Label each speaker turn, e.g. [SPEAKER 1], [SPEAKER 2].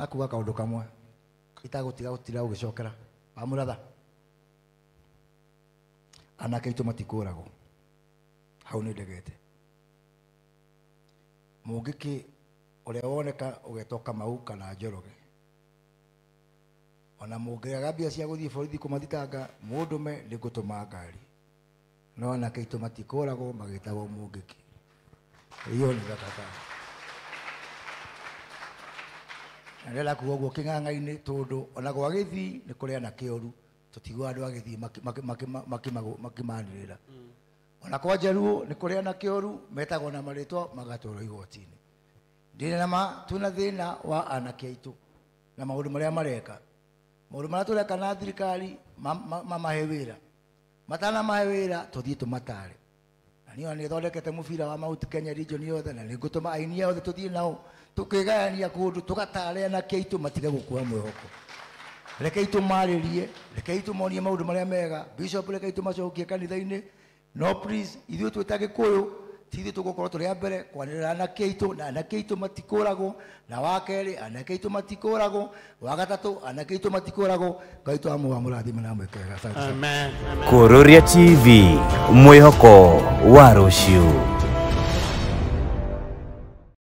[SPEAKER 1] gakuga kaundu kamwe itagutiga gutira ugicokera amuratha anake itu matikuragwo hau nä ndegete mungiki uria woneka ugetwo kamau kana njoroge ona mungiaga mbia cia guthii borithi kumathitanga mundume ni ngutuma ngari no anake itu matikuragwo magitagwo mungiki iyo ni gatata na ndä rakuga å guo kä ng'ang'a-inä ona gwa gä thii nä kå rä ana kä oru tå andå agä rä ra ona kwa njaruo nä kå rä ana kä oru metagwo na marä two magatå igoti-inä ndä twä na thä na wa anake aitå na maå ndå marä a mareka maå ndå marä a tå reka na thirikari mamahe wä ra wä ra tå thiä tå matare na ona nä thondekete må bira wa mauti kenya yothe na nä ngå tå ma ainia tå thiä nao tukigayania kundu tugatare na keitu matige gukua mwihoko reke itu maririe reke itu monie maundu maria mega bishop reke itu macokie kanitha-ini no please ithuĩ twĩ ta gĩkũyũ tithĩ tũgũkorwo tũrĩ a mbere kwanĩrĩra na keitu na na keitu matikũragwo na wakeri na keitu aitũ matikũragwo wa gatatũ anake aitũ matikũragwo ngai amurathi mũrathima mwekega
[SPEAKER 2] amen kũrũria tv mwihoko wa rũciũ